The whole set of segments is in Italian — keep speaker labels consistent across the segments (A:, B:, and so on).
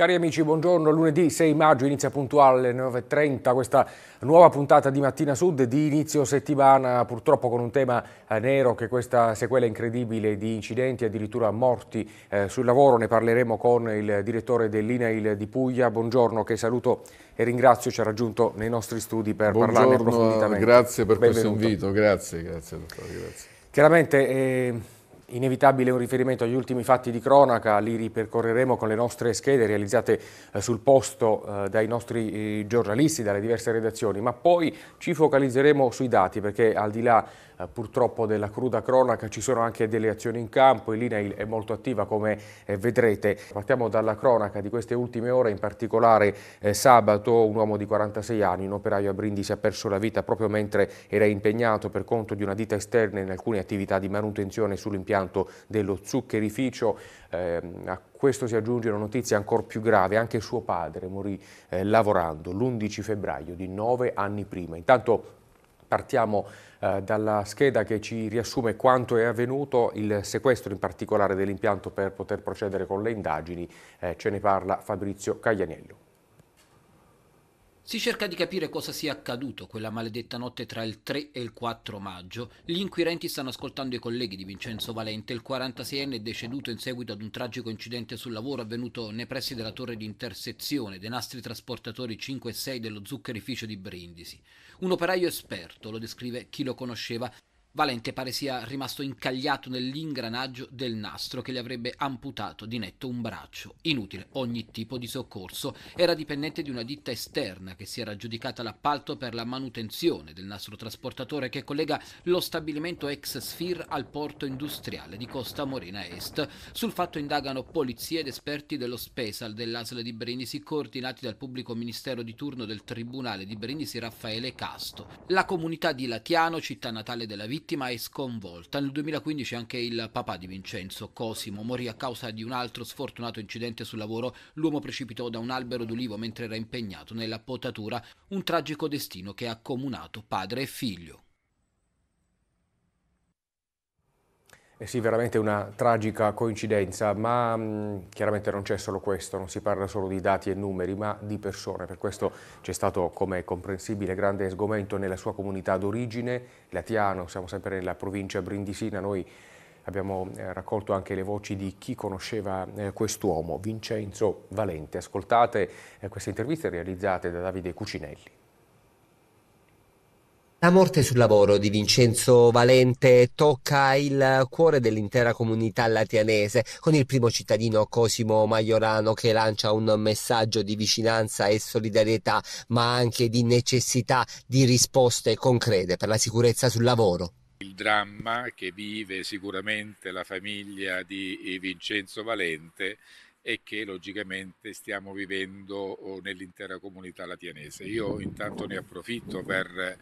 A: Cari amici, buongiorno.
B: Lunedì 6 maggio inizia puntuale alle 9.30 questa nuova puntata di Mattina Sud di inizio settimana, purtroppo con un tema eh, nero che questa sequela incredibile di incidenti, addirittura morti eh, sul lavoro. Ne parleremo con il direttore dell'INAIL di Puglia. Buongiorno, che saluto e ringrazio, ci ha raggiunto nei nostri studi per buongiorno, parlarne approfonditamente. Grazie per Benvenuto. questo
C: invito, grazie, grazie dottore, grazie.
B: Chiaramente... Eh, Inevitabile un riferimento agli ultimi fatti di cronaca, li ripercorreremo con le nostre schede realizzate eh, sul posto eh, dai nostri eh, giornalisti, dalle diverse redazioni, ma poi ci focalizzeremo sui dati perché al di là eh, purtroppo della cruda cronaca ci sono anche delle azioni in campo e l'INAIL è molto attiva come eh, vedrete. Partiamo dalla cronaca di queste ultime ore, in particolare eh, sabato un uomo di 46 anni, un operaio a Brindisi, ha perso la vita proprio mentre era impegnato per conto di una ditta esterna in alcune attività di manutenzione sull'impianto dello zuccherificio. Eh, a questo si aggiunge una notizia ancora più grave, anche suo padre morì eh, lavorando l'11 febbraio di nove anni prima. Intanto Partiamo eh, dalla scheda che ci riassume quanto è avvenuto, il sequestro in particolare dell'impianto per poter procedere con le indagini, eh, ce ne parla Fabrizio Caglianiello.
D: Si cerca di capire cosa sia accaduto quella maledetta notte tra il 3 e il 4 maggio. Gli inquirenti stanno ascoltando i colleghi di Vincenzo Valente, il 46enne deceduto in seguito ad un tragico incidente sul lavoro avvenuto nei pressi della torre di intersezione dei nastri trasportatori 5 e 6 dello zuccherificio di Brindisi. Un operaio esperto, lo descrive chi lo conosceva, Valente pare sia rimasto incagliato nell'ingranaggio del nastro che gli avrebbe amputato di netto un braccio. Inutile ogni tipo di soccorso. Era dipendente di una ditta esterna che si era aggiudicata l'appalto per la manutenzione del nastro trasportatore che collega lo stabilimento ex Sfir al porto industriale di Costa Morena Est. Sul fatto indagano polizie ed esperti dello Spesal dell'ASL di Brindisi coordinati dal pubblico ministero di turno del Tribunale di Brindisi Raffaele Casto. La comunità di Latiano, città natale della vita, vittima è sconvolta. Nel 2015 anche il papà di Vincenzo, Cosimo, morì a causa di un altro sfortunato incidente sul lavoro. L'uomo precipitò da un albero d'olivo mentre era impegnato nella potatura, un tragico destino che ha accomunato padre e
B: figlio. Eh sì, veramente una tragica coincidenza, ma mh, mm, chiaramente non c'è solo questo, non si parla solo di dati e numeri, ma di persone. Per questo c'è stato, come è comprensibile, grande sgomento nella sua comunità d'origine, Latiano, siamo sempre nella provincia brindisina, noi abbiamo eh, raccolto anche le voci di chi conosceva eh, quest'uomo, Vincenzo Valente. Ascoltate eh, queste interviste realizzate da Davide Cucinelli.
D: La morte sul lavoro di Vincenzo Valente tocca il cuore dell'intera comunità latianese, con il primo cittadino Cosimo Maiorano che lancia un messaggio di vicinanza e solidarietà, ma anche di necessità di risposte concrete per la sicurezza sul lavoro.
A: Il dramma che vive sicuramente la famiglia di Vincenzo Valente e che logicamente stiamo vivendo oh, nell'intera comunità latinese. Io intanto ne approfitto per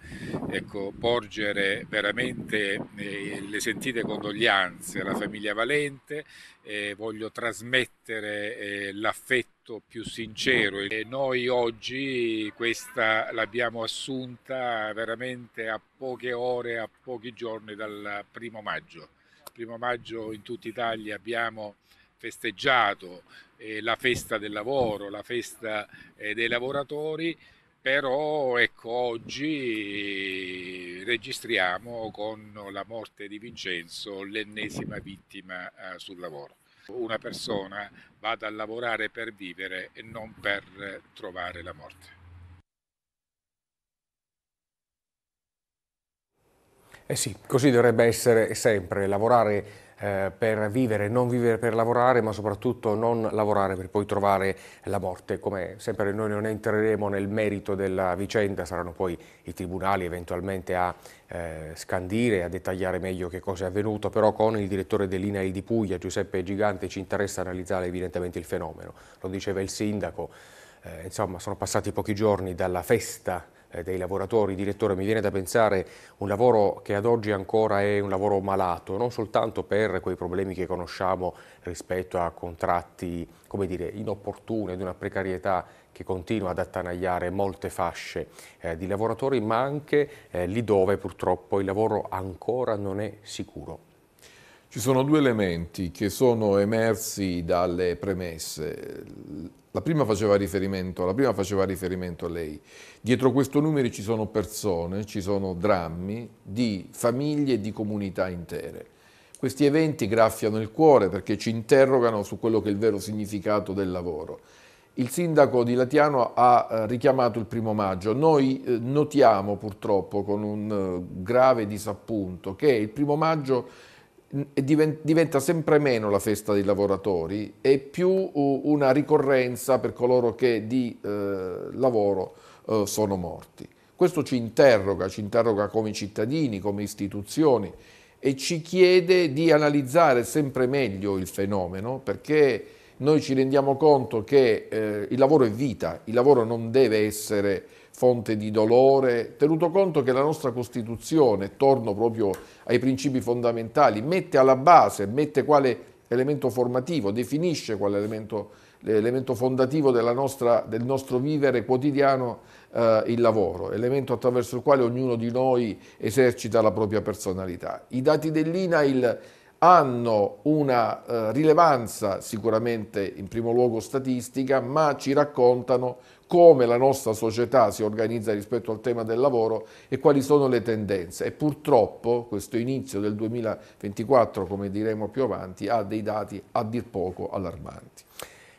A: ecco, porgere veramente eh, le sentite condoglianze alla famiglia Valente, eh, voglio trasmettere eh, l'affetto più sincero e noi oggi questa l'abbiamo assunta veramente a poche ore, a pochi giorni dal primo maggio. Il primo maggio in tutta Italia abbiamo festeggiato eh, la festa del lavoro, la festa eh, dei lavoratori, però ecco oggi registriamo con la morte di Vincenzo l'ennesima vittima eh, sul lavoro. Una persona vada a lavorare per vivere e non per trovare la morte.
B: Eh sì, così dovrebbe essere sempre, lavorare eh, per vivere, non vivere per lavorare, ma soprattutto non lavorare per poi trovare la morte. Come sempre noi non entreremo nel merito della vicenda, saranno poi i tribunali eventualmente a eh, scandire, a dettagliare meglio che cosa è avvenuto, però con il direttore dell'INAI di Puglia, Giuseppe Gigante, ci interessa analizzare evidentemente il fenomeno. Lo diceva il sindaco, eh, insomma sono passati pochi giorni dalla festa eh, dei lavoratori. Direttore, mi viene da pensare un lavoro che ad oggi ancora è un lavoro malato, non soltanto per quei problemi che conosciamo rispetto a contratti, come dire, inopportuni, di una precarietà che continua ad attanagliare molte fasce eh, di lavoratori, ma anche eh, lì dove purtroppo il lavoro ancora non è sicuro. Ci sono due elementi
C: che sono emersi dalle premesse. La prima, faceva riferimento, la prima faceva riferimento a lei. Dietro questo numero ci sono persone, ci sono drammi di famiglie e di comunità intere. Questi eventi graffiano il cuore perché ci interrogano su quello che è il vero significato del lavoro. Il sindaco di Latiano ha eh, richiamato il primo maggio. Noi eh, notiamo purtroppo con un eh, grave disappunto che il primo maggio diventa sempre meno la festa dei lavoratori e più una ricorrenza per coloro che di eh, lavoro eh, sono morti. Questo ci interroga, ci interroga come cittadini, come istituzioni e ci chiede di analizzare sempre meglio il fenomeno perché noi ci rendiamo conto che eh, il lavoro è vita, il lavoro non deve essere fonte di dolore, tenuto conto che la nostra Costituzione, torno proprio ai principi fondamentali, mette alla base, mette quale elemento formativo, definisce quale elemento, elemento fondativo nostra, del nostro vivere quotidiano eh, il lavoro, elemento attraverso il quale ognuno di noi esercita la propria personalità. I dati dell'INAIL hanno una eh, rilevanza sicuramente in primo luogo statistica, ma ci raccontano come la nostra società si organizza rispetto al tema del lavoro e quali sono le tendenze. E purtroppo questo inizio del 2024, come diremo più avanti, ha dei dati a dir poco allarmanti.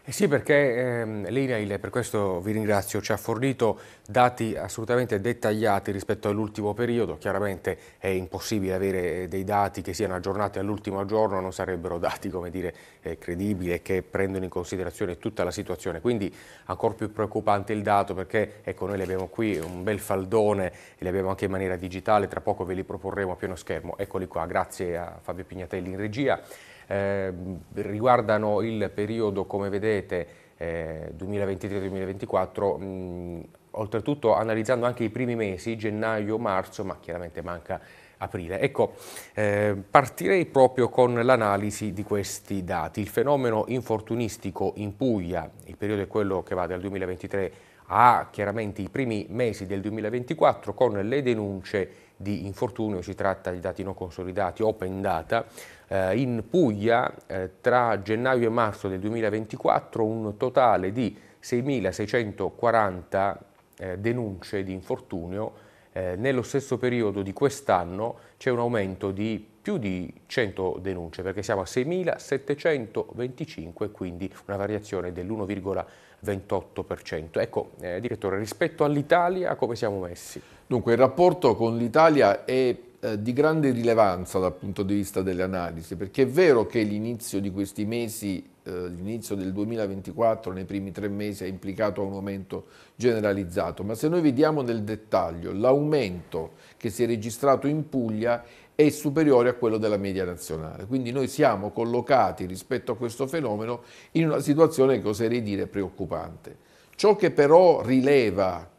B: Eh sì, perché ehm, l'INAIL, per questo vi ringrazio, ci ha fornito dati assolutamente dettagliati rispetto all'ultimo periodo. Chiaramente è impossibile avere eh, dei dati che siano aggiornati all'ultimo giorno, non sarebbero dati come dire, eh, credibili e che prendono in considerazione tutta la situazione. Quindi ancora più preoccupante il dato perché ecco, noi li abbiamo qui un bel faldone, li abbiamo anche in maniera digitale, tra poco ve li proporremo a pieno schermo. Eccoli qua, grazie a Fabio Pignatelli in regia. Ehm, riguardano il periodo, come vedete, eh, 2023-2024, oltretutto analizzando anche i primi mesi, gennaio-marzo, ma chiaramente manca aprile. Ecco, eh, partirei proprio con l'analisi di questi dati. Il fenomeno infortunistico in Puglia, il periodo è quello che va dal 2023 a chiaramente i primi mesi del 2024, con le denunce di infortunio, si tratta di dati non consolidati, open data. Eh, in Puglia eh, tra gennaio e marzo del 2024 un totale di 6.640 eh, denunce di infortunio. Eh, nello stesso periodo di quest'anno c'è un aumento di più di 100 denunce perché siamo a 6.725 quindi una variazione dell'1,28%. Ecco, eh, direttore, rispetto all'Italia come siamo messi? Dunque il rapporto con l'Italia
C: è eh, di grande rilevanza dal punto di vista delle analisi, perché è vero che l'inizio di questi mesi, eh, l'inizio del 2024, nei primi tre mesi, ha implicato un aumento generalizzato, ma se noi vediamo nel dettaglio l'aumento che si è registrato in Puglia è superiore a quello della media nazionale. Quindi noi siamo collocati rispetto a questo fenomeno in una situazione che oserei dire preoccupante. Ciò che però rileva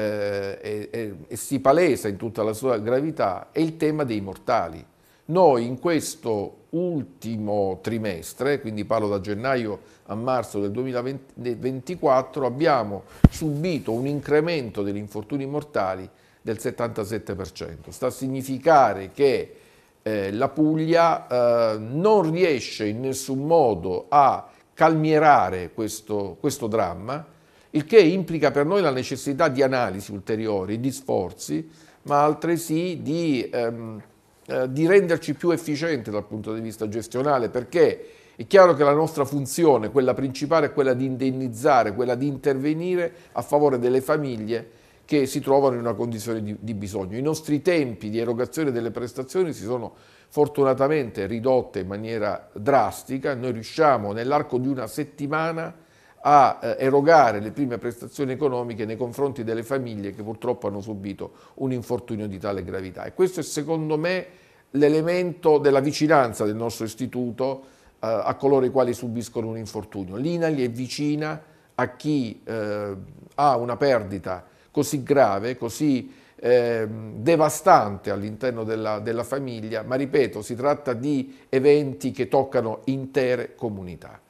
C: eh, e, e si palesa in tutta la sua gravità è il tema dei mortali. Noi in questo ultimo trimestre, quindi parlo da gennaio a marzo del 2024, abbiamo subito un incremento degli infortuni mortali del 77%. Sta a significare che eh, la Puglia eh, non riesce in nessun modo a calmierare questo, questo dramma, il che implica per noi la necessità di analisi ulteriori, di sforzi, ma altresì di, ehm, eh, di renderci più efficienti dal punto di vista gestionale, perché è chiaro che la nostra funzione, quella principale, è quella di indennizzare, quella di intervenire a favore delle famiglie che si trovano in una condizione di, di bisogno. I nostri tempi di erogazione delle prestazioni si sono fortunatamente ridotte in maniera drastica, noi riusciamo nell'arco di una settimana a eh, erogare le prime prestazioni economiche nei confronti delle famiglie che purtroppo hanno subito un infortunio di tale gravità. E questo è secondo me l'elemento della vicinanza del nostro istituto eh, a coloro i quali subiscono un infortunio. L'INALI è vicina a chi eh, ha una perdita così grave, così ehm, devastante all'interno della, della famiglia, ma ripeto, si tratta di eventi che toccano
B: intere comunità.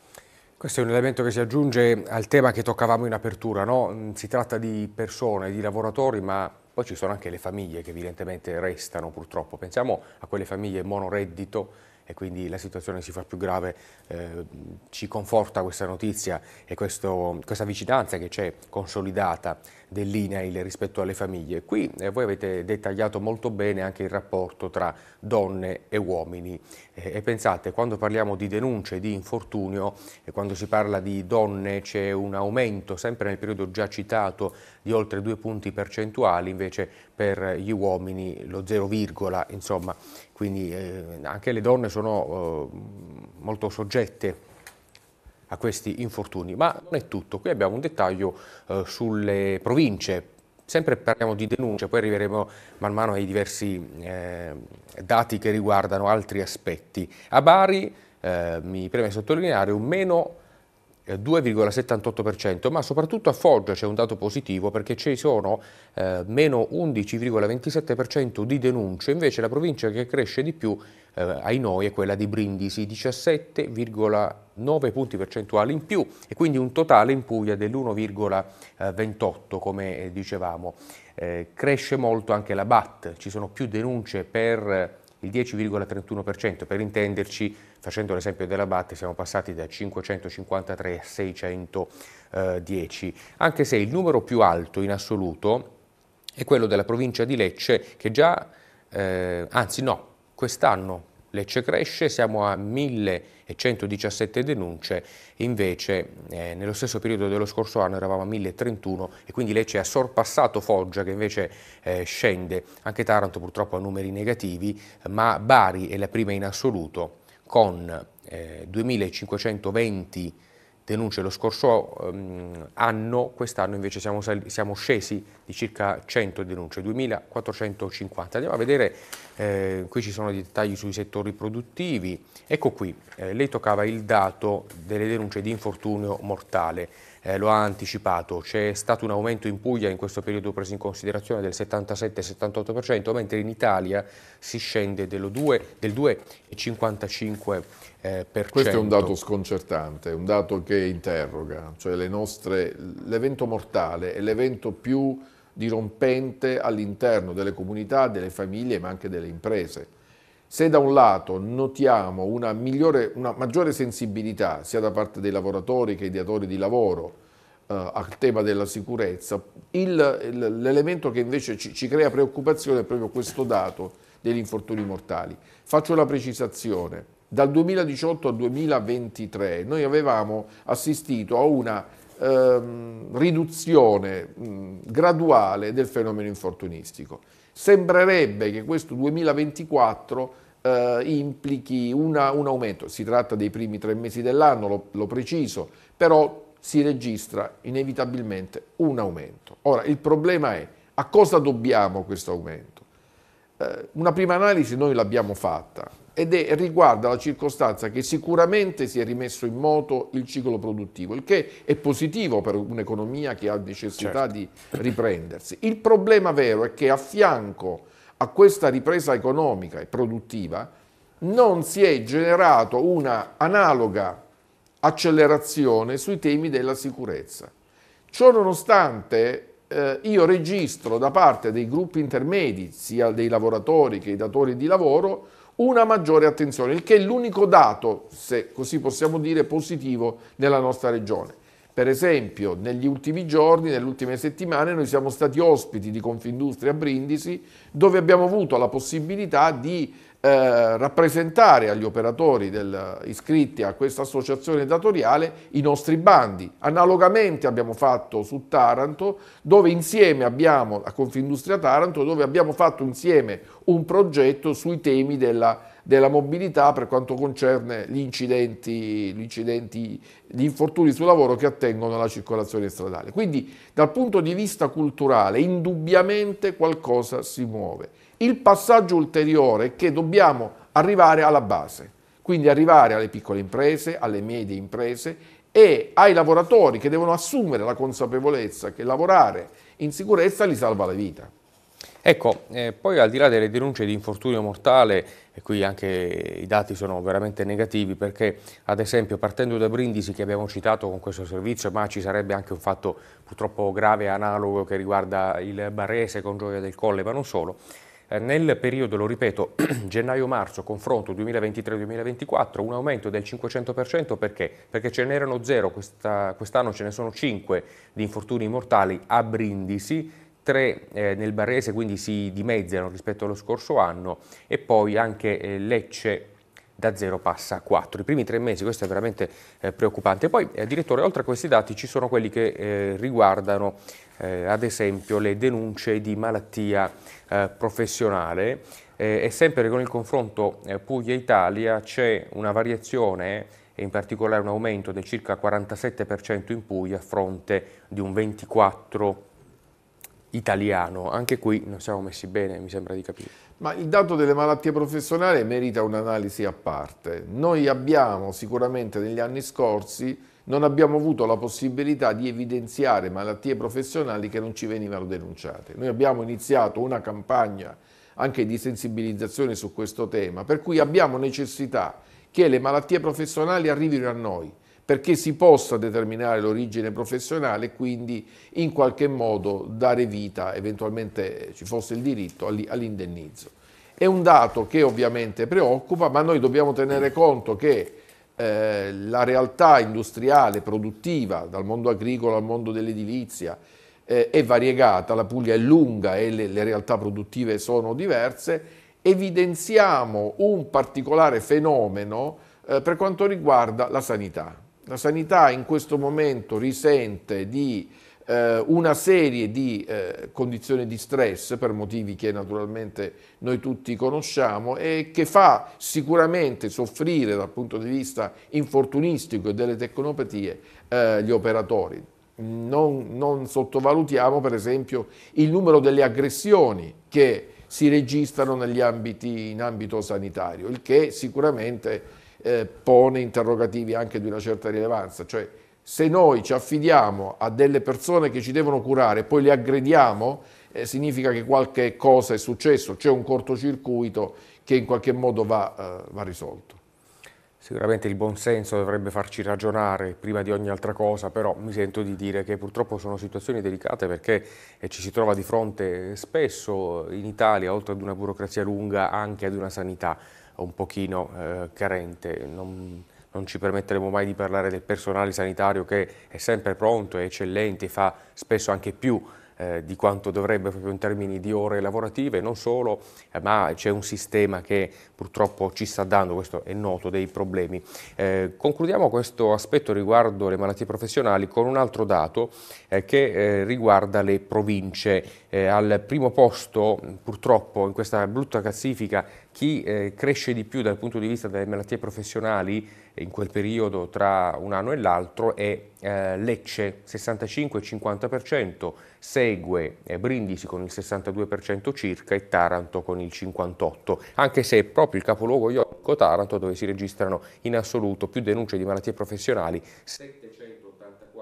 B: Questo è un elemento che si aggiunge al tema che toccavamo in apertura, no? Mm, si tratta di persone, di lavoratori, ma poi ci sono anche le famiglie che evidentemente restano purtroppo. Pensiamo a quelle famiglie monoreddito e quindi la situazione si fa più grave, eh, ci conforta questa notizia e questo, questa vicinanza che c'è consolidata dell'INAIL rispetto alle famiglie. Qui eh, voi avete dettagliato molto bene anche il rapporto tra donne e uomini eh, e pensate quando parliamo di denunce di infortunio e quando si parla di donne c'è un aumento sempre nel periodo già citato di oltre due punti percentuali invece per gli uomini lo 0, insomma quindi eh, anche le donne sono eh, molto soggette a questi infortuni. Ma non è tutto, qui abbiamo un dettaglio eh, sulle province, sempre parliamo di denunce, poi arriveremo man mano ai diversi eh, dati che riguardano altri aspetti. A Bari, eh, mi preme sottolineare, un meno 2,78%, eh, ma soprattutto a Foggia c'è un dato positivo perché ci sono eh, meno 11,27% di denunce, invece la provincia che cresce di più eh, ai noi è quella di Brindisi, 17,9 punti percentuali in più e quindi un totale in Puglia dell'1,28 come eh, dicevamo. Eh, cresce molto anche la BAT, ci sono più denunce per eh, il 10,31%, per intenderci Facendo l'esempio della dell'Abate siamo passati da 553 a 610, anche se il numero più alto in assoluto è quello della provincia di Lecce che già, eh, anzi no, quest'anno Lecce cresce, siamo a 1117 denunce, invece eh, nello stesso periodo dello scorso anno eravamo a 1031 e quindi Lecce ha sorpassato Foggia che invece eh, scende, anche Taranto purtroppo ha numeri negativi, ma Bari è la prima in assoluto con eh, 2520 denunce lo scorso ehm, anno, quest'anno invece siamo, siamo, scesi di circa 100 denunce, 2450. Andiamo a vedere, eh, qui ci sono dei dettagli sui settori produttivi. Ecco qui, eh, lei toccava il dato delle denunce di infortunio mortale eh, lo ha anticipato, c'è stato un aumento in Puglia in questo periodo preso in considerazione del 77-78%, mentre in Italia si scende 2, del 2,55%. Eh, Questo è un dato
C: sconcertante, un dato
B: che interroga, cioè l'evento
C: mortale è l'evento più dirompente all'interno delle comunità, delle famiglie ma anche delle imprese se da un lato notiamo una, migliore, una maggiore sensibilità sia da parte dei lavoratori che dei datori di lavoro eh, al tema della sicurezza, l'elemento che invece ci, ci crea preoccupazione è proprio questo dato degli infortuni mortali. Faccio una precisazione, dal 2018 al 2023 noi avevamo assistito a una ehm, riduzione mh, graduale del fenomeno infortunistico. Sembrerebbe che questo 2024 eh, implichi una, un aumento, si tratta dei primi tre mesi dell'anno, lo, lo preciso, però si registra inevitabilmente un aumento. Ora, il problema è a cosa dobbiamo questo aumento? Eh, una prima analisi noi l'abbiamo fatta, ed è, riguarda la circostanza che sicuramente si è rimesso in moto il ciclo produttivo, il che è positivo per un'economia che ha necessità certo. di riprendersi. Il problema vero è che a fianco a questa ripresa economica e produttiva non si è generato una analoga accelerazione sui temi della sicurezza. Ciononostante eh, io registro da parte dei gruppi intermedi, sia dei lavoratori che dei datori di lavoro, una maggiore attenzione, il che è l'unico dato, se così possiamo dire, positivo nella nostra regione. Per esempio, negli ultimi giorni, nelle ultime settimane, noi siamo stati ospiti di Confindustria a Brindisi, dove abbiamo avuto la possibilità di eh, rappresentare agli operatori del, iscritti a questa associazione datoriale i nostri bandi. Analogamente abbiamo fatto su Taranto, dove insieme abbiamo, a Confindustria Taranto, dove abbiamo fatto insieme un progetto sui temi della, della mobilità per quanto concerne gli incidenti, gli incidenti, gli infortuni sul lavoro che attengono alla circolazione stradale. Quindi dal punto di vista culturale indubbiamente qualcosa si muove. Il passaggio ulteriore è che dobbiamo arrivare alla base, quindi arrivare alle piccole imprese, alle medie imprese e ai lavoratori che devono assumere la consapevolezza che lavorare in sicurezza li salva la vita.
B: Ecco, eh, poi al di là delle denunce di infortunio mortale, e qui anche i dati sono veramente negativi perché ad esempio partendo da Brindisi che abbiamo citato con questo servizio, ma ci sarebbe anche un fatto purtroppo grave analogo che riguarda il Barrese con Gioia del Colle, ma non solo, eh, nel periodo, lo ripeto, gennaio-marzo, confronto 2023-2024, un aumento del 500% perché? Perché ce n'erano zero, quest'anno quest ce ne sono cinque di infortuni mortali a Brindisi, tre eh, nel Barrese, quindi si dimezzano rispetto allo scorso anno, e poi anche eh, Lecce da 0 passa a 4. I primi tre mesi, questo è veramente eh, preoccupante. Poi, eh, direttore, oltre a questi dati ci sono quelli che eh, riguardano eh, ad esempio le denunce di malattia eh, professionale eh, e sempre con il confronto eh, Puglia-Italia c'è una variazione e in particolare un aumento del circa 47% in Puglia a fronte di un 24% italiano. Anche qui non siamo messi bene, mi sembra di capire.
C: Ma il dato delle malattie professionali merita un'analisi a parte. Noi abbiamo sicuramente negli anni scorsi non abbiamo avuto la possibilità di evidenziare malattie professionali che non ci venivano denunciate. Noi abbiamo iniziato una campagna anche di sensibilizzazione su questo tema, per cui abbiamo necessità che le malattie professionali arrivino a noi perché si possa determinare l'origine professionale e quindi in qualche modo dare vita, eventualmente eh, ci fosse il diritto, all'indennizzo. È un dato che ovviamente preoccupa, ma noi dobbiamo tenere conto che eh, la realtà industriale, produttiva, dal mondo agricolo al mondo dell'edilizia, eh, è variegata, la Puglia è lunga e le, le realtà produttive sono diverse, evidenziamo un particolare fenomeno eh, per quanto riguarda la sanità. La sanità in questo momento risente di eh, una serie di eh, condizioni di stress per motivi che naturalmente noi tutti conosciamo e che fa sicuramente soffrire dal punto di vista infortunistico e delle tecnopatie eh, gli operatori. Non, non sottovalutiamo per esempio il numero delle aggressioni che si registrano negli ambiti, in ambito sanitario, il che sicuramente eh, pone interrogativi anche di una certa rilevanza, cioè se noi ci affidiamo a delle persone che ci devono curare e poi le aggrediamo, eh, significa che qualche cosa è successo, c'è un
B: cortocircuito che in qualche modo va, eh, va risolto. Sicuramente il buonsenso dovrebbe farci ragionare prima di ogni altra cosa, però mi sento di dire che purtroppo sono situazioni delicate perché eh, ci si trova di fronte spesso in Italia, oltre ad una burocrazia lunga, anche ad una sanità un pochino eh, carente. Non non ci permetteremo mai di parlare del personale sanitario che è sempre pronto, è eccellente, fa spesso anche più eh, di quanto dovrebbe proprio in termini di ore lavorative, non solo, eh, ma c'è un sistema che purtroppo ci sta dando, questo è noto, dei problemi. Eh, concludiamo questo aspetto riguardo le malattie professionali con un altro dato eh, che eh, riguarda le province. Eh, al primo posto purtroppo in questa brutta classifica chi eh, cresce di più dal punto di vista delle malattie professionali eh, in quel periodo tra un anno e l'altro è eh, Lecce 65-50%, segue eh, Brindisi con il 62% circa e Taranto con il 58%, anche se è proprio il capoluogo Iocco Taranto dove si registrano in assoluto più denunce di malattie professionali, 784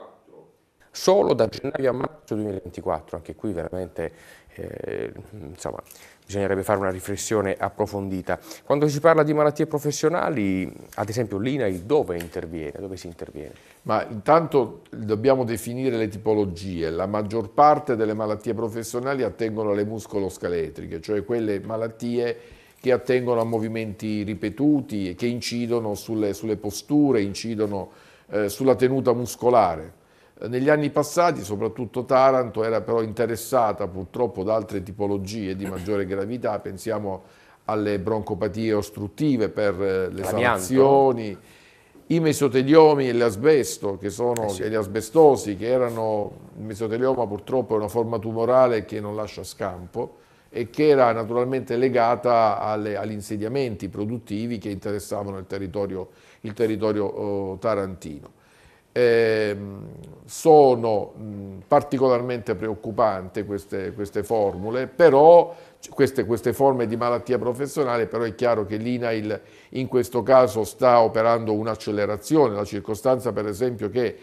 B: solo da gennaio a marzo 2024, anche qui veramente eh, insomma, bisognerebbe fare una riflessione approfondita. Quando si parla di malattie professionali, ad esempio l'INAIL dove interviene? Dove si interviene? Ma intanto dobbiamo definire le tipologie. La
C: maggior parte delle malattie professionali attengono alle muscoloscheletriche, cioè quelle malattie che attengono a movimenti ripetuti e che incidono sulle, sulle posture, incidono eh, sulla tenuta muscolare. Negli anni passati, soprattutto Taranto, era però interessata purtroppo da altre tipologie di maggiore gravità, pensiamo alle broncopatie ostruttive per eh, le salazioni, i mesoteliomi e l'asbesto, che sono eh sì. gli asbestosi, che erano, il mesotelioma purtroppo è una forma tumorale che non lascia scampo e che era naturalmente legata alle, agli insediamenti produttivi che interessavano il territorio, il territorio oh, tarantino. Eh, sono particolarmente preoccupanti queste, queste, formule, però queste, queste, forme di malattia professionale, però è chiaro che l'INAIL in questo caso sta operando un'accelerazione, la circostanza per esempio che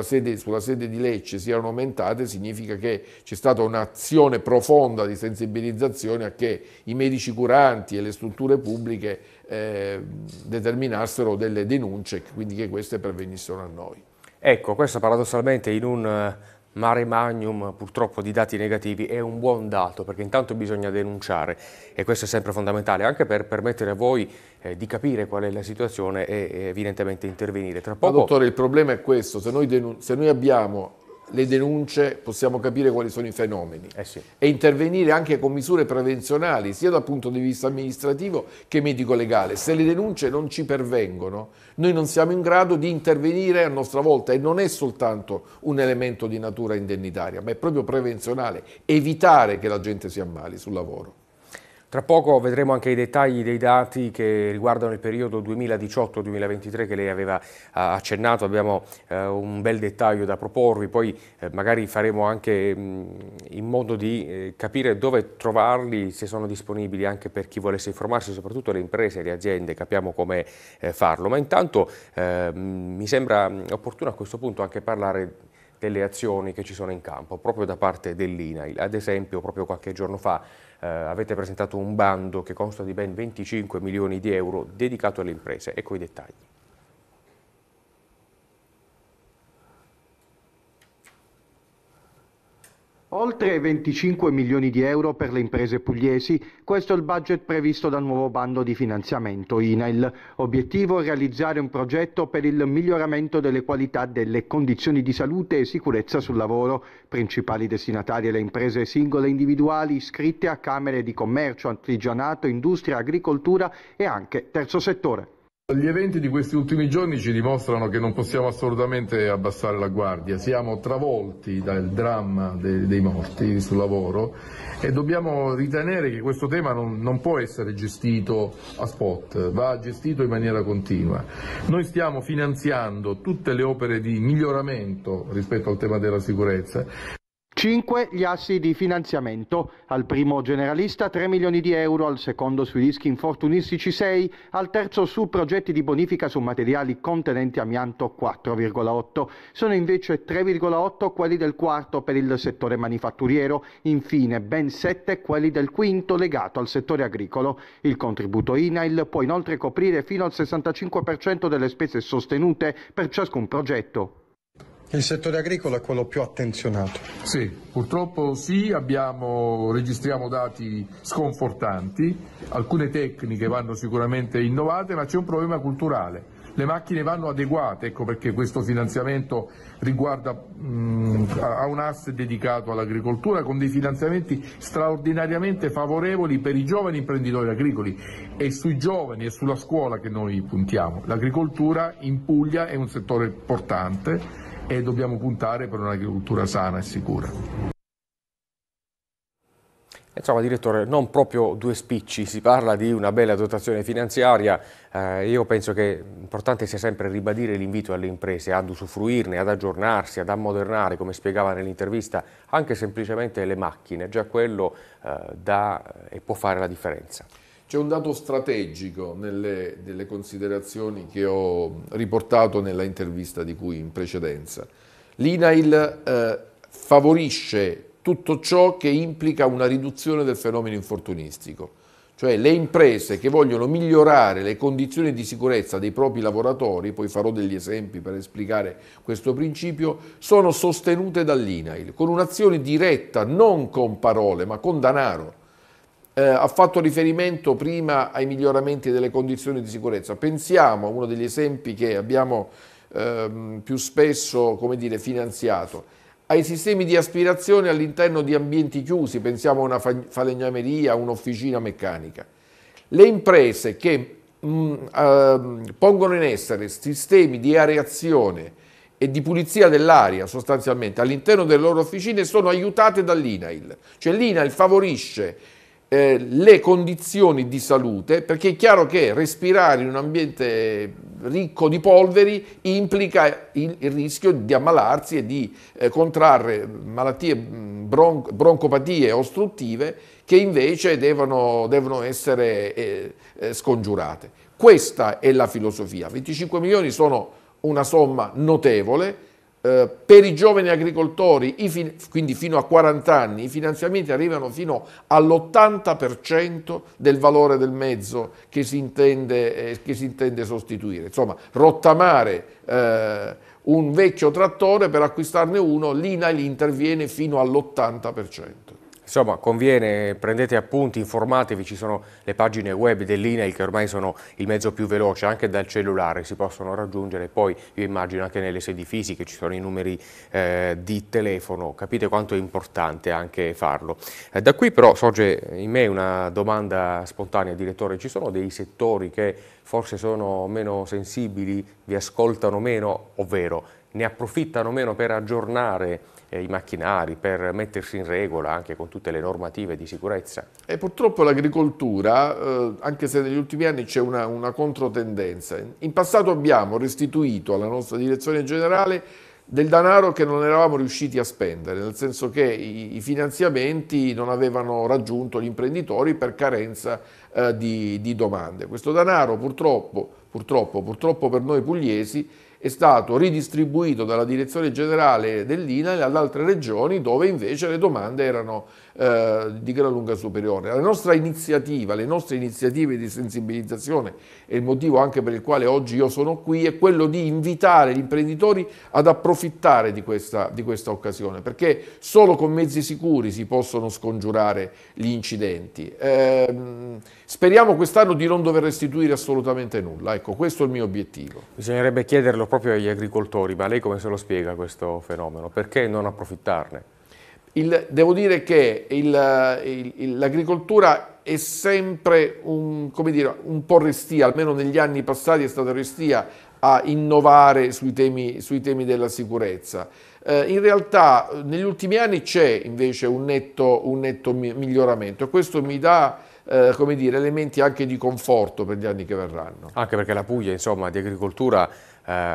C: sede, sulla sede di Lecce siano aumentate significa che c'è stata un'azione profonda di sensibilizzazione a che i medici curanti e le strutture pubbliche eh, determinassero delle denunce, quindi
B: che queste pervenissero a noi. Ecco, questo paradossalmente in un eh, mare magnum purtroppo di dati negativi è un buon dato perché intanto bisogna denunciare e questo è sempre fondamentale anche per permettere a voi eh, di capire qual è la situazione e, evidentemente intervenire. Tra poco... Ma
C: dottore il problema è questo, se noi, se noi abbiamo le denunce possiamo capire quali sono i fenomeni eh sì. e intervenire anche con misure prevenzionali sia dal punto di vista amministrativo che medico-legale. Se le denunce non ci pervengono, noi non siamo in grado di intervenire a nostra volta e non è soltanto un elemento di natura indennitaria, ma
B: è proprio prevenzionale, evitare che la gente si ammali sul lavoro. Tra poco vedremo anche i dettagli dei dati che riguardano il periodo 2018-2023 che lei aveva eh, accennato, abbiamo eh, un bel dettaglio da proporvi, poi eh, magari faremo anche mm, in modo di capire dove trovarli, se sono disponibili anche per chi volesse informarsi, soprattutto le imprese e le aziende, capiamo come farlo. Ma intanto mm, mi sembra mm, opportuno a questo punto anche parlare delle azioni che ci sono in campo, proprio da parte dell'INAIL. Ad esempio, proprio qualche giorno fa eh, avete presentato un bando che consta di ben 25 milioni di euro dedicato alle imprese. Ecco i dettagli.
E: Oltre 25 milioni di euro per le imprese pugliesi, questo è il budget previsto dal nuovo bando di finanziamento INAIL. Obiettivo realizzare un progetto per il miglioramento delle qualità delle condizioni di salute e sicurezza sul lavoro. Principali destinatari le imprese singole e individuali iscritte a Camere di Commercio, Artigianato, Industria, Agricoltura e anche Terzo Settore.
C: Gli eventi di questi ultimi giorni ci dimostrano che non possiamo assolutamente abbassare la guardia, siamo travolti dal dramma dei, dei morti sul lavoro e dobbiamo ritenere che questo tema non, non, può essere gestito a spot, va gestito in maniera continua. Noi stiamo finanziando tutte le opere di miglioramento rispetto al tema della sicurezza.
E: 5. Gli assi di finanziamento. Al primo generalista 3 milioni di euro, al secondo sui rischi infortunistici 6, al terzo su progetti di bonifica su materiali contenenti amianto 4,8. Sono invece 3,8 quelli del quarto per il settore manifatturiero, infine ben 7 quelli del quinto legato al settore agricolo. Il contributo INAIL può inoltre coprire fino al 65% delle spese sostenute per ciascun progetto. Il settore agricolo è quello più attenzionato. Sì,
C: purtroppo sì, abbiamo, registriamo dati sconfortanti, alcune tecniche vanno sicuramente innovate, ma c'è un problema culturale. Le macchine vanno adeguate, ecco perché questo finanziamento riguarda mh, a un asse dedicato all'agricoltura con dei finanziamenti straordinariamente favorevoli per i giovani imprenditori agricoli. È sui giovani e sulla scuola che noi puntiamo. L'agricoltura in Puglia è un settore importante e dobbiamo puntare per un'agricoltura sana e sicura.
B: Insomma, direttore, non proprio due spicci, si parla di una bella dotazione finanziaria, eh, io penso che l'importante sia sempre ribadire l'invito alle imprese ad usufruirne, ad aggiornarsi, ad ammodernare, come spiegava nell'intervista, anche semplicemente le macchine, già quello eh, dà e può fare la differenza.
C: C'è un dato strategico nelle, nelle, considerazioni che ho riportato nella intervista di cui in precedenza. L'INAIL eh, favorisce tutto ciò che implica una riduzione del fenomeno infortunistico, cioè le imprese che vogliono migliorare le condizioni di sicurezza dei propri lavoratori, poi farò degli esempi per esplicare questo principio, sono sostenute dall'INAIL con un'azione diretta non con parole ma con danaro eh, ha fatto riferimento prima ai miglioramenti delle condizioni di sicurezza. Pensiamo, a uno degli esempi che abbiamo ehm, più spesso dire, finanziato, ai sistemi di aspirazione all'interno di ambienti chiusi, pensiamo a una falegnameria, a un'officina meccanica. Le imprese che mh, mm, ehm, pongono in essere sistemi di areazione e di pulizia dell'aria sostanzialmente all'interno delle loro officine sono aiutate dall'INAIL, cioè l'INAIL favorisce eh, le condizioni di salute, perché è chiaro che respirare in un ambiente ricco di polveri implica il, il rischio di ammalarsi e di eh, contrarre malattie mm, bron broncopatie ostruttive che invece devono, devono essere eh, eh scongiurate. Questa è la filosofia. 25 milioni sono una somma notevole, eh, per i giovani agricoltori, fin- quindi fino a 40 anni, i finanziamenti arrivano fino all'80% del valore del mezzo che si intende, eh, che si intende sostituire. Insomma, rottamare eh, un vecchio trattore per acquistarne uno, l'INAIL interviene fino all'80%.
B: Insomma, conviene, prendete appunti, informatevi, ci sono le pagine web dell'INAIL che ormai sono il mezzo più veloce, anche dal cellulare si possono raggiungere, poi io immagino anche nelle sedi fisiche ci sono i numeri eh, di telefono, capite quanto è importante anche farlo. Eh, da qui però sorge in me una domanda spontanea, direttore, ci sono dei settori che forse sono meno sensibili, vi ascoltano meno, ovvero ne approfittano meno per aggiornare i macchinari, per mettersi in regola anche con tutte le normative di sicurezza.
C: E purtroppo l'agricoltura, eh, anche se negli ultimi anni c'è una, una controtendenza, in passato abbiamo restituito alla nostra direzione generale del denaro che non eravamo riusciti a spendere, nel senso che i, i finanziamenti non avevano raggiunto gli imprenditori per carenza eh, di, di, domande. Questo denaro purtroppo, purtroppo, purtroppo per noi pugliesi è stato ridistribuito dalla direzione generale dell'INAIL ad altre regioni dove invece le domande erano eh, di gran lunga superiori. La nostra iniziativa, le nostre iniziative di sensibilizzazione e il motivo anche per il quale oggi io sono qui è quello di invitare gli imprenditori ad approfittare di questa, di questa occasione perché solo con mezzi sicuri si possono scongiurare gli incidenti. Eh, speriamo quest'anno di non dover restituire assolutamente nulla, ecco questo è il mio obiettivo. Bisognerebbe chiederlo proprio agli agricoltori, ma lei come se lo spiega questo fenomeno? Perché non approfittarne? Il, devo dire che l'agricoltura è sempre un, dire, un, po' restia, almeno negli anni passati è stata restia a innovare sui temi, sui temi della sicurezza. Eh, in realtà negli ultimi anni c'è invece un netto, un netto miglioramento e questo mi dà eh, come dire, elementi anche di conforto per gli anni che verranno.
B: Anche perché la Puglia insomma, di agricoltura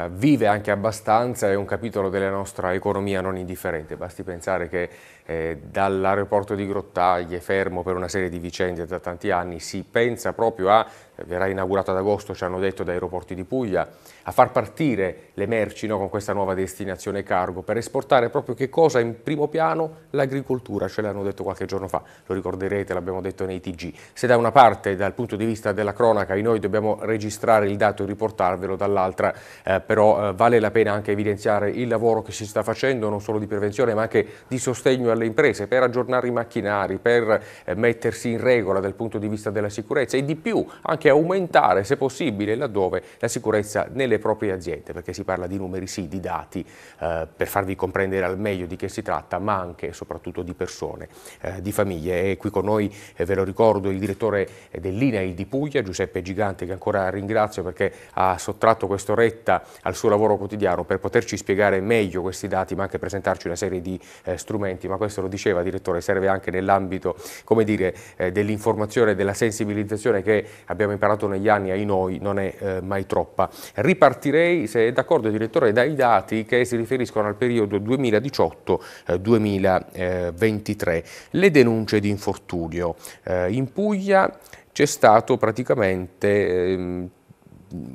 B: vive anche abbastanza, è un capitolo della nostra economia non indifferente. Basti pensare che eh, dall'aeroporto di Grottaglie, fermo per una serie di vicende da tanti anni, si pensa proprio a, verrà inaugurato ad agosto, ci hanno detto, da aeroporti di Puglia, a far partire le merci no, con questa nuova destinazione cargo per esportare proprio che cosa? In primo piano l'agricoltura, ce l'hanno detto qualche giorno fa, lo ricorderete, l'abbiamo detto nei TG. Se da una parte, dal punto di vista della cronaca, noi dobbiamo registrare il dato e riportarvelo, dall'altra eh, però eh, vale la pena anche evidenziare il lavoro che si sta facendo, non solo di prevenzione ma anche di sostegno alle imprese per aggiornare i macchinari, per eh, mettersi in regola dal punto di vista della sicurezza e di più anche aumentare se possibile laddove la sicurezza nelle proprie aziende, perché si parla di numeri sì, di dati, eh, per farvi comprendere al meglio di che si tratta, ma anche e soprattutto di persone, eh, di famiglie. E qui con noi, eh, ve lo ricordo, il direttore eh, dell'INAIL di Puglia, Giuseppe Gigante, che ancora ringrazio perché ha sottratto quest'oretta al suo lavoro quotidiano per poterci spiegare meglio questi dati, ma anche presentarci una serie di eh, strumenti. Ma questo lo diceva direttore, serve anche nell'ambito eh, dell'informazione e della sensibilizzazione che abbiamo imparato negli anni ai noi, non è eh, mai troppa. Ripartirei, se è d'accordo direttore, dai dati che si riferiscono al periodo 2018-2023. Le denunce di infortunio. Eh, in Puglia c'è stato praticamente ehm,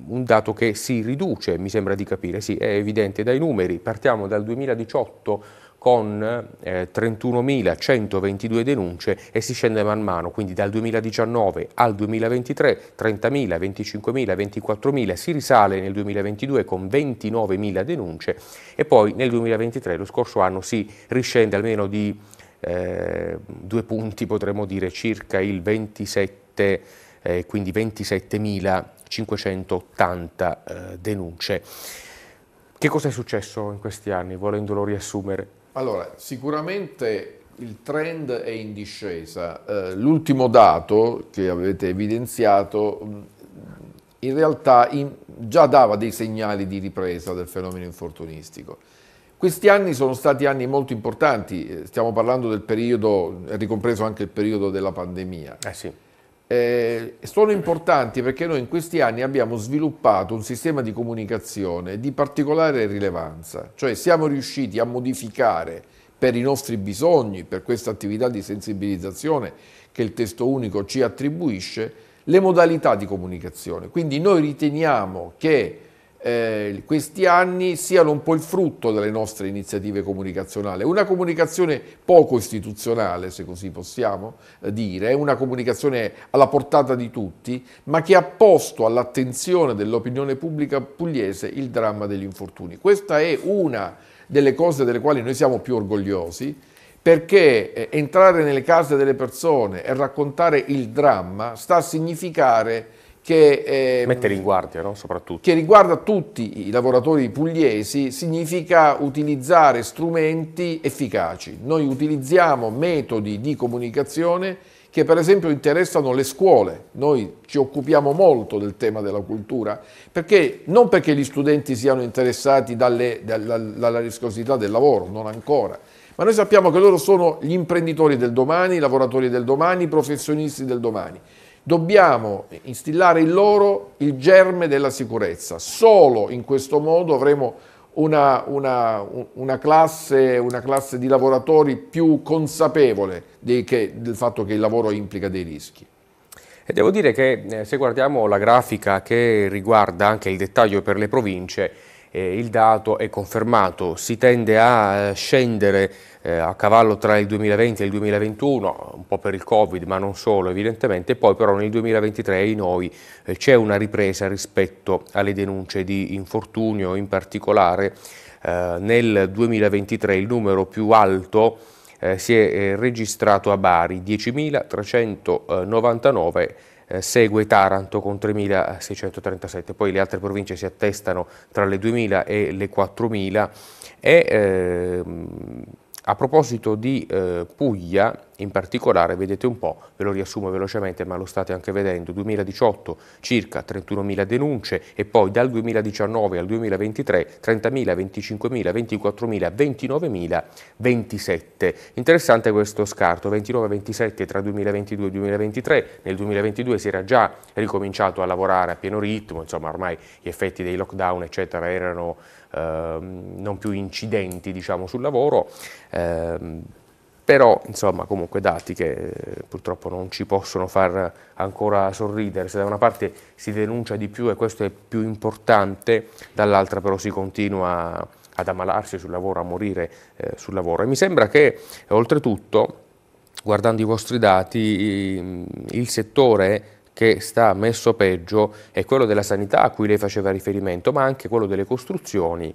B: un dato che si riduce, mi sembra di capire, sì, è evidente dai numeri, partiamo dal 2018 con eh, 31.122 denunce e si scende man mano, quindi dal 2019 al 2023 30.000, 25.000, 24.000, si risale nel 2022 con 29.000 denunce e poi nel 2023, lo scorso anno, si riscende almeno di eh, due punti, potremmo dire circa il 27, eh, quindi 27.580 eh, denunce. Che cosa è successo in questi anni, volendolo riassumere?
C: Allora, sicuramente il trend è in discesa. Eh,
B: l'ultimo dato che avete
C: evidenziato mm, in realtà già dava dei segnali di ripresa del fenomeno infortunistico. Questi anni sono stati anni molto importanti, eh, stiamo parlando del periodo, è ricompreso anche il periodo della pandemia. Eh sì eh, sono importanti perché noi in questi anni abbiamo sviluppato un sistema di comunicazione di particolare rilevanza, cioè siamo riusciti a modificare per i nostri bisogni, per questa attività di sensibilizzazione che il testo unico ci attribuisce, le modalità di comunicazione. Quindi noi riteniamo che eh, questi anni siano un po' il frutto delle nostre iniziative comunicazionali. Una comunicazione poco istituzionale, se così possiamo eh, dire, una comunicazione alla portata di tutti, ma che ha posto all'attenzione dell'opinione pubblica pugliese il dramma degli infortuni. Questa è una delle cose delle quali noi siamo più orgogliosi, perché eh, entrare nelle case delle persone e raccontare il dramma sta a significare che, eh, Mettere
B: in guardia, no? soprattutto. che riguarda tutti
C: i lavoratori pugliesi, significa utilizzare strumenti efficaci. Noi utilizziamo metodi di comunicazione che per esempio interessano le scuole. Noi ci occupiamo molto del tema della cultura, perché, non perché gli studenti siano interessati dalle, dalla, dalla riscosità del lavoro, non ancora, ma noi sappiamo che loro sono gli imprenditori del domani, i lavoratori del domani, i professionisti del domani. Dobbiamo instillare in loro il germe della sicurezza. Solo in questo modo avremo una, una, una, classe, una classe, di lavoratori più consapevole che, del fatto che il lavoro implica dei rischi.
B: E devo dire che eh, se guardiamo la grafica che riguarda anche il dettaglio per le province, eh, il dato è confermato, si tende a eh, scendere eh, a cavallo tra il 2020 e il 2021, un po' per il Covid ma non solo evidentemente, poi però nel 2023 ai noi eh, c'è una ripresa rispetto alle denunce di infortunio, in particolare eh, nel 2023 il numero più alto eh, si è eh, registrato a Bari, 10.399 eh, segue Taranto con 3.637, poi le altre province si attestano tra le 2.000 e le 4.000 e ehm, a proposito di eh, Puglia, in particolare, vedete un po', ve lo riassumo velocemente, ma lo state anche vedendo, 2018 circa 31.000 denunce e poi dal 2019 al 2023 30.000, 25.000, 24.000, 29.000, 27. Interessante questo scarto, 29-27 tra 2022 e 2023, nel 2022 si era già ricominciato a lavorare a pieno ritmo, insomma ormai gli effetti dei lockdown eccetera erano Ehm, non più incidenti diciamo, sul lavoro, ehm, però insomma comunque dati che eh, purtroppo non ci possono far ancora sorridere, se da una parte si denuncia di più e questo è più importante, dall'altra però si continua ad ammalarsi sul lavoro, a morire eh, sul lavoro e mi sembra che oltretutto guardando i vostri dati il settore che sta messo peggio è quello della sanità a cui lei faceva riferimento, ma anche quello delle costruzioni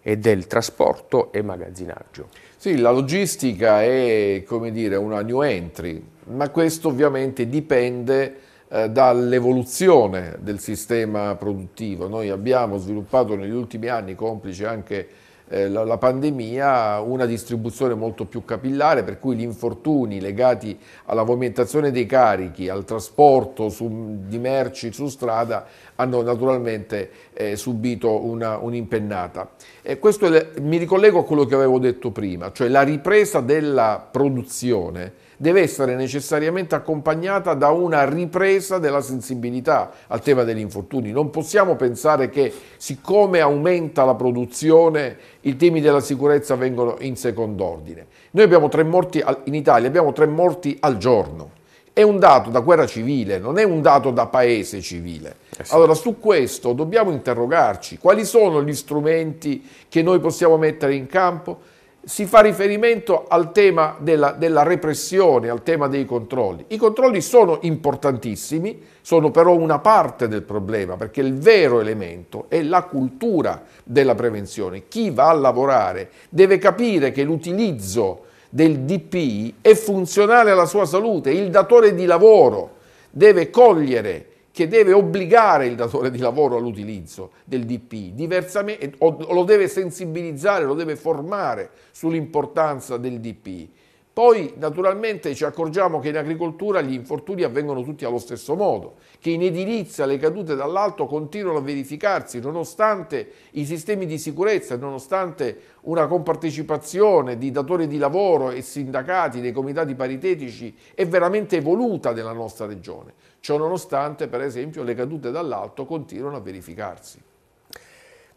B: e del trasporto e magazzinaggio.
C: Sì, la logistica è dire, una new entry, ma questo ovviamente dipende eh, dall'evoluzione del sistema produttivo. Noi abbiamo sviluppato negli ultimi anni, complice anche eh, la, la pandemia una distribuzione molto più capillare per cui gli infortuni legati alla vomitazione dei carichi, al trasporto su, di merci su strada hanno naturalmente eh, subito un'impennata. Un questo le, mi ricollego a quello che avevo detto prima, cioè la ripresa della produzione deve essere necessariamente accompagnata da una ripresa della sensibilità al tema degli infortuni. Non possiamo pensare che siccome aumenta la produzione i temi della sicurezza vengono in secondo ordine. Noi abbiamo tre morti in Italia, abbiamo tre morti al giorno. È un dato da guerra civile, non è un dato da paese civile. Eh allora su questo dobbiamo interrogarci, quali sono gli strumenti che noi possiamo mettere in campo? si fa riferimento al tema della, della, repressione, al tema dei controlli. I controlli sono importantissimi, sono però una parte del problema, perché il vero elemento è la cultura della prevenzione. Chi va a lavorare deve capire che l'utilizzo del DPI è funzionale alla sua salute, il datore di lavoro deve cogliere che deve obbligare il datore di lavoro all'utilizzo del DP, lo deve sensibilizzare, lo deve formare sull'importanza del DPI. Poi naturalmente ci accorgiamo che in agricoltura gli infortuni avvengono tutti allo stesso modo, che in edilizia le cadute dall'alto continuano a verificarsi nonostante i sistemi di sicurezza, nonostante una compartecipazione di datori di lavoro e sindacati nei comitati paritetici è veramente evoluta nella nostra regione. Ciò nonostante per esempio le cadute dall'alto continuano a verificarsi.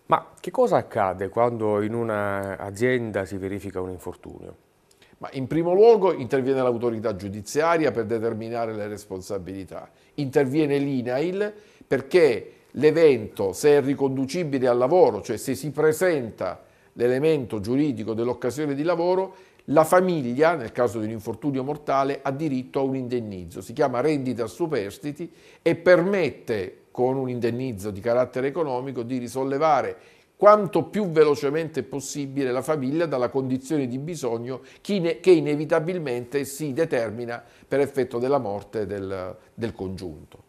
B: Ma che cosa accade quando in un'azienda si verifica un infortunio? Ma in primo
C: luogo interviene l'autorità giudiziaria per determinare le responsabilità, interviene l'INAIL perché l'evento, se è riconducibile al lavoro, cioè se si presenta l'elemento giuridico dell'occasione di lavoro, la famiglia, nel caso di un infortunio mortale, ha diritto a un indennizzo, si chiama rendita superstiti e permette con un indennizzo di carattere economico di risollevare quanto più velocemente possibile la famiglia dalla condizione di bisogno che inevitabilmente si determina per effetto della morte del, del congiunto.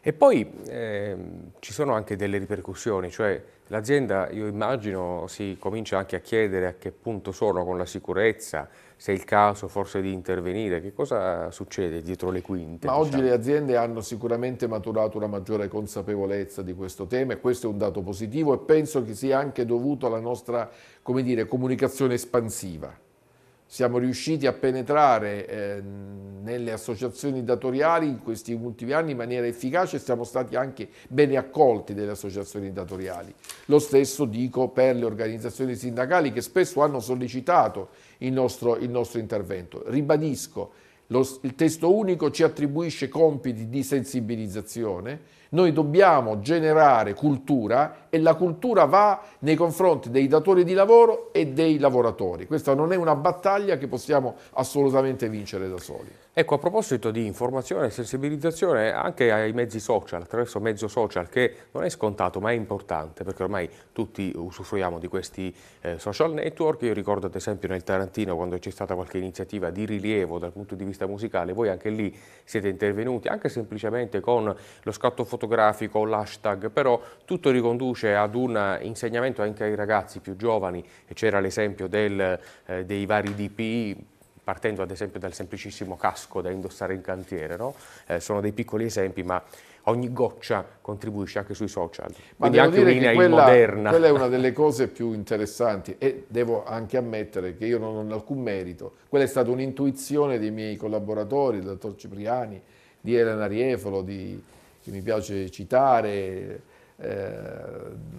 B: E poi eh, ci sono anche delle ripercussioni, cioè l'azienda io immagino si comincia anche a chiedere a che punto sono con la sicurezza, se è il caso forse di intervenire. Che cosa succede dietro le quinte? Ma diciamo?
C: oggi le aziende hanno sicuramente maturato una maggiore consapevolezza di questo tema e questo è un dato positivo e penso che sia anche dovuto alla nostra dire, comunicazione espansiva siamo riusciti a penetrare eh, nelle associazioni datoriali in questi ultimi anni in maniera efficace e siamo stati anche bene accolti dalle associazioni datoriali. Lo stesso dico per le organizzazioni sindacali che spesso hanno sollecitato il nostro, il nostro intervento. Ribadisco, lo, il testo unico ci attribuisce compiti di sensibilizzazione, noi dobbiamo generare cultura e la cultura va nei confronti dei datori di lavoro e dei lavoratori. Questa non è una battaglia che possiamo assolutamente vincere da soli.
B: Ecco, a proposito di informazione e sensibilizzazione anche ai mezzi social, attraverso mezzo social, che non è scontato ma è importante perché ormai tutti usufruiamo di questi eh, social network. Io ricordo ad esempio nel Tarantino quando c'è stata qualche iniziativa di rilievo dal punto di vista musicale, voi anche lì siete intervenuti, anche semplicemente con lo scatto fotografico fotografico o l'hashtag, però tutto riconduce ad un insegnamento anche ai ragazzi più giovani, e c'era l'esempio eh, dei vari DPI, partendo ad esempio dal semplicissimo casco da indossare in cantiere, no? eh, sono dei piccoli esempi, ma ogni goccia contribuisce anche sui social, ma quindi anche un'INAI moderna. Quella è una
C: delle cose più interessanti e devo anche ammettere che io non ho alcun merito, quella è stata un'intuizione dei miei collaboratori, del dottor Cipriani, di Elena Riefolo, di che mi piace citare, eh,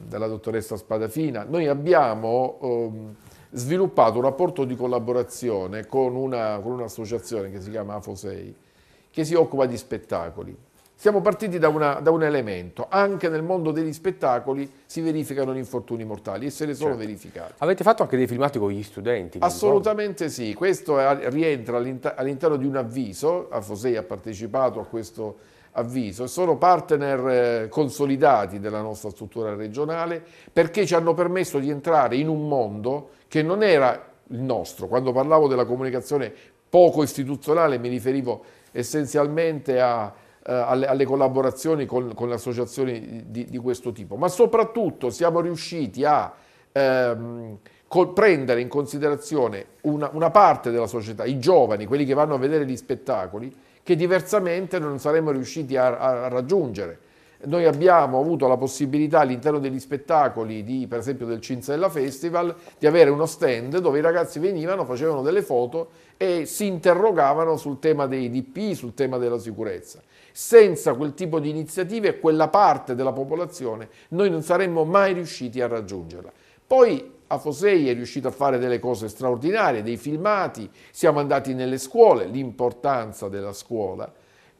C: della dottoressa Spadafina, noi abbiamo eh, sviluppato un rapporto di collaborazione con, un'associazione che si chiama AFOSEI, che si occupa di spettacoli. Siamo partiti da, una, da, un elemento, anche nel mondo degli spettacoli si verificano gli infortuni mortali e se ne sono certo. verificati.
B: Avete fatto anche dei filmati con gli studenti? Assolutamente
C: sì, questo rientra all'interno di un avviso, AFOSEI ha partecipato a questo avviso, sono partner eh, consolidati della nostra struttura regionale perché ci hanno permesso di entrare in un mondo che non era il nostro. Quando parlavo della comunicazione poco istituzionale mi riferivo essenzialmente a, eh, alle, alle, collaborazioni con, con le associazioni di, di, questo tipo, ma soprattutto siamo riusciti a ehm, col, prendere in considerazione una, una parte della società, i giovani, quelli che vanno a vedere gli spettacoli, che diversamente non saremmo riusciti a, a raggiungere. Noi abbiamo avuto la possibilità all'interno degli spettacoli, di, per esempio del Cinzella Festival, di avere uno stand dove i ragazzi venivano, facevano delle foto e si interrogavano sul tema dei DP, sul tema della sicurezza. Senza quel tipo di iniziative, quella parte della popolazione, noi non saremmo mai riusciti a raggiungerla. Poi Fosei è riuscito a fare delle cose straordinarie, dei filmati, siamo andati nelle scuole, l'importanza della scuola,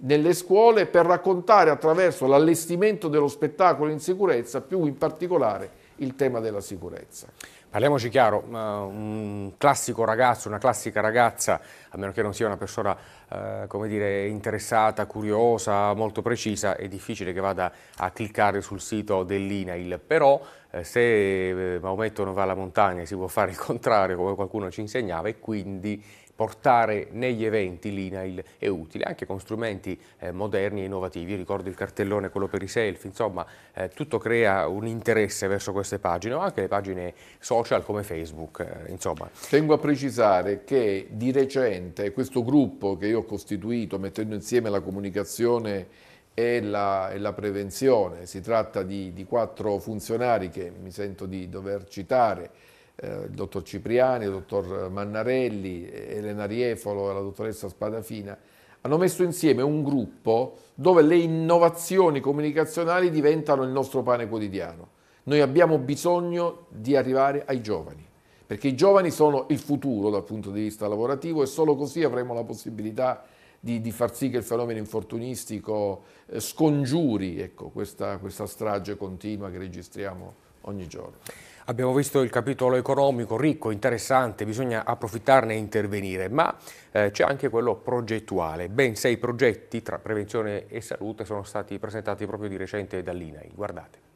C: nelle scuole per raccontare attraverso l'allestimento dello spettacolo in sicurezza, più in particolare il tema della
B: sicurezza. Parliamoci chiaro, un classico ragazzo, una classica ragazza, a meno che non sia una persona eh, come dire, interessata, curiosa, molto precisa, è difficile che vada a cliccare sul sito dell'INAIL, però eh, se eh, Maometto non va alla montagna si può fare il contrario come qualcuno ci insegnava e quindi portare negli eventi l'INAIL è utile, anche con strumenti eh, moderni e innovativi, Io ricordo il cartellone, quello per i selfie, insomma eh, tutto crea un interesse verso queste pagine, o anche le pagine social come Facebook, eh, insomma.
C: Tengo a precisare che di recente questo gruppo che io ho costituito mettendo insieme la comunicazione e la, e la prevenzione. Si tratta di, di, quattro funzionari che mi sento di dover citare, eh, il dottor Cipriani, il dottor Mannarelli, Elena Riefolo e la dottoressa Spadafina, hanno messo insieme un gruppo dove le innovazioni comunicazionali diventano il nostro pane quotidiano. Noi abbiamo bisogno di arrivare ai giovani, perché i giovani sono il futuro dal punto di vista lavorativo e solo così avremo la possibilità di di, di far sì che il fenomeno infortunistico eh,
B: scongiuri ecco, questa, questa strage continua che registriamo ogni giorno. Abbiamo visto il capitolo economico ricco, interessante, bisogna approfittarne e intervenire, ma eh, c'è anche quello progettuale. Ben sei progetti tra prevenzione e salute sono stati presentati proprio di recente dall'INAI. Guardate.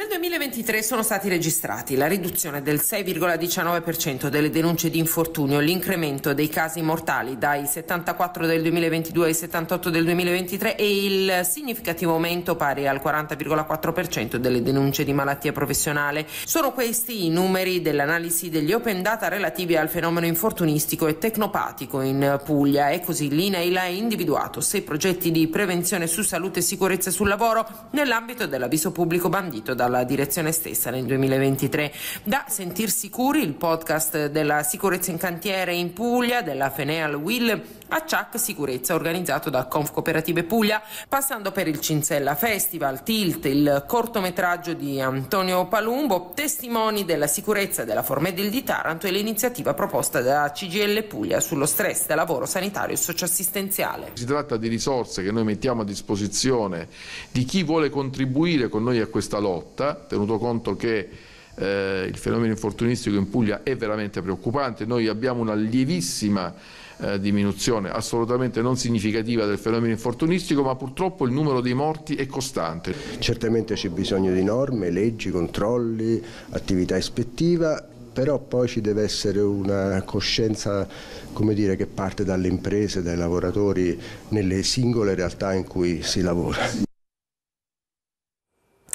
F: Nel 2023 sono stati registrati la riduzione del 6,19% delle denunce di infortunio, l'incremento dei casi mortali dai 74 del 2022 ai 78 del 2023 e il significativo aumento pari al 40,4% delle denunce di malattia professionale. Sono questi i numeri dell'analisi degli open data relativi al fenomeno infortunistico e tecnopatico in Puglia e così l'INAIL ha individuato sei progetti di prevenzione su salute e sicurezza sul lavoro nell'ambito dell'avviso pubblico bandito dalla dalla direzione stessa nel 2023. Da Sentir Sicuri, il podcast della sicurezza in cantiere in Puglia della Feneal Will a Ciac Sicurezza organizzato da Conf Cooperative Puglia, passando per il Cinzella Festival, Tilt, il cortometraggio di Antonio Palumbo, testimoni della sicurezza della Formedil di Taranto e l'iniziativa proposta da CGL Puglia sullo stress da lavoro sanitario e socioassistenziale.
C: Si tratta di risorse che noi mettiamo a disposizione di chi vuole contribuire con noi a questa lotta, tenuto conto che eh, il fenomeno infortunistico in Puglia è veramente preoccupante, noi abbiamo una lievissima eh, diminuzione assolutamente non significativa del fenomeno infortunistico ma purtroppo il numero dei morti è costante.
E: Certamente c'è bisogno di norme, leggi, controlli, attività ispettiva però poi ci deve essere una coscienza come dire, che parte dalle imprese, dai lavoratori, nelle singole realtà in cui si lavora.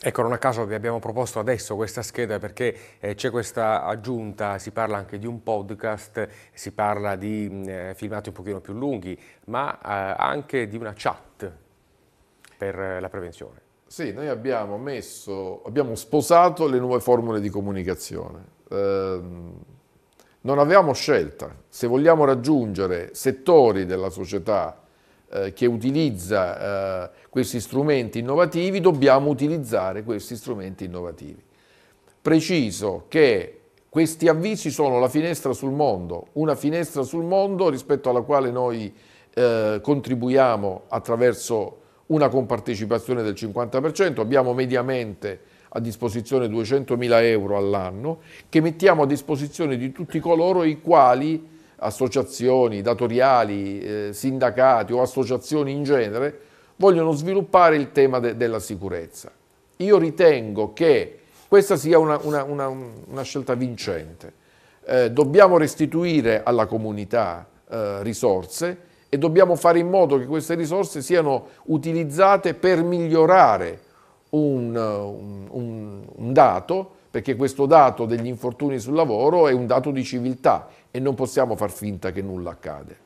B: Ecco, non a caso vi abbiamo proposto adesso questa scheda perché eh, c'è questa aggiunta, si parla anche di un podcast, si parla di mm, eh, filmati un pochino più lunghi, ma eh, anche di una chat per eh, la prevenzione.
C: Sì, noi abbiamo messo, abbiamo sposato le nuove formule di comunicazione. Ehm, non avevamo scelta. Se vogliamo raggiungere settori della società eh, che utilizza eh, questi strumenti innovativi, dobbiamo utilizzare questi strumenti innovativi. Preciso che questi avvisi sono la finestra sul mondo, una finestra sul mondo rispetto alla quale noi eh, contribuiamo attraverso una compartecipazione del 50%, abbiamo mediamente a disposizione 200.000 euro all'anno che mettiamo a disposizione di tutti coloro i quali associazioni datoriali, eh, sindacati o associazioni in genere, vogliono sviluppare il tema de della sicurezza. Io ritengo che questa sia una, una, una, una scelta vincente. Eh, dobbiamo restituire alla comunità eh, risorse e dobbiamo fare in modo che queste risorse siano utilizzate per migliorare un, un, un dato perché questo dato degli infortuni sul lavoro è un dato di civiltà e non possiamo far finta che nulla accade.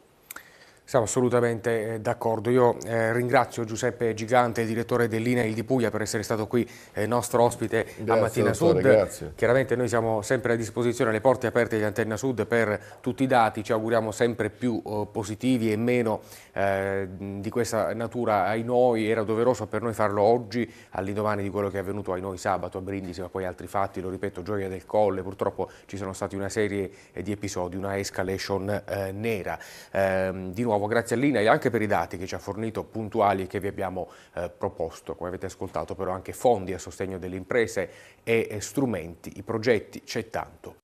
B: Siamo assolutamente eh, d'accordo. Io eh, ringrazio Giuseppe Gigante, direttore dell'INAIL di Puglia, per essere stato qui eh, nostro ospite grazie, a Mattina dottore, Sud. Grazie. Chiaramente noi siamo sempre a disposizione, le porte aperte di Antenna Sud per tutti i dati, ci auguriamo sempre più eh, positivi e meno eh, di questa natura ai noi. Era doveroso per noi farlo oggi, all'indomani di quello che è avvenuto ai noi sabato a Brindisi, ma poi altri fatti, lo ripeto, Gioia del Colle, purtroppo ci sono stati una serie eh, di episodi, una escalation nera. Ehm, di nuovo nuovo grazie all'INAI anche per i dati che ci ha fornito puntuali che vi abbiamo eh, proposto, come avete ascoltato, però anche fondi a sostegno delle imprese e, e eh, strumenti, i progetti, c'è tanto.